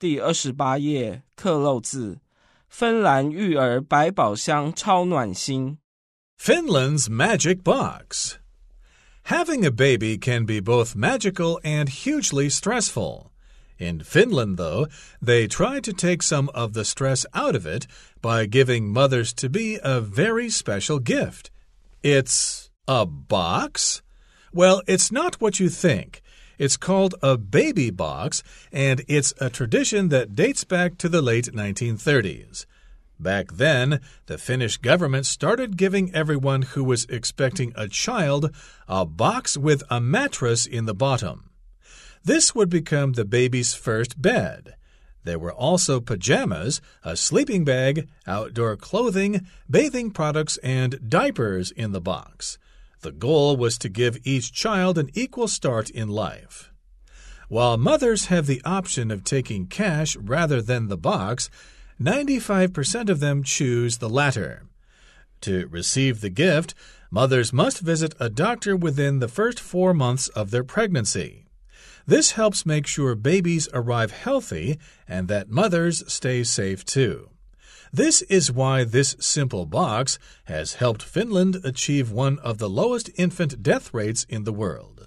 第二十八页，刻漏字。芬兰育儿百宝箱超暖心。Finland's Magic Box. Having a baby can be both magical and hugely stressful. In Finland, though, they try to take some of the stress out of it by giving mothers to be a very special gift. It's a box? Well, it's not what you think. It's called a baby box, and it's a tradition that dates back to the late 1930s. Back then, the Finnish government started giving everyone who was expecting a child a box with a mattress in the bottom. This would become the baby's first bed. There were also pajamas, a sleeping bag, outdoor clothing, bathing products, and diapers in the box. The goal was to give each child an equal start in life. While mothers have the option of taking cash rather than the box, 95% of them choose the latter. To receive the gift, mothers must visit a doctor within the first four months of their pregnancy. This helps make sure babies arrive healthy and that mothers stay safe too. This is why this simple box has helped Finland achieve one of the lowest infant death rates in the world.